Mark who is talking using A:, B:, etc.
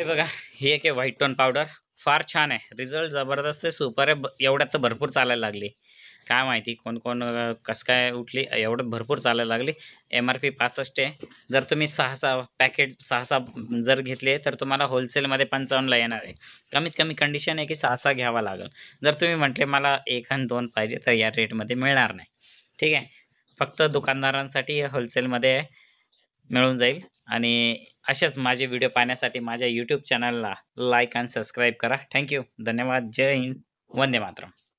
A: हे बघा ही एक आहे व्हाईट टोन पावडर फार छान आहे रिझल्ट जबरदस्त आहे सुपर आहे एवढ्यात तर भरपूर चालायला लागली काय माहिती कोण कोण कसं काय उठली एवढं भरपूर चालायला लागली एम आर पी पासष्ट आहे जर तुम्ही सहासा पॅकेट सहासा जर घेतले तर तुम्हाला होलसेलमध्ये पंचावन्नला येणार आहे कमीत कमी कंडिशन आहे की सहासा घ्यावा लागेल जर तुम्ही म्हटले मला एक आणि दोन पाहिजे तर या रेटमध्ये मिळणार नाही ठीक आहे फक्त दुकानदारांसाठी होलसेलमध्ये मिळून जाईल आणि असेच माझे व्हिडिओ पाहण्यासाठी माझ्या यूट्यूब चॅनलला लाईक अँड सबस्क्राईब करा थँक्यू धन्यवाद जय हिंद वंदे मातरम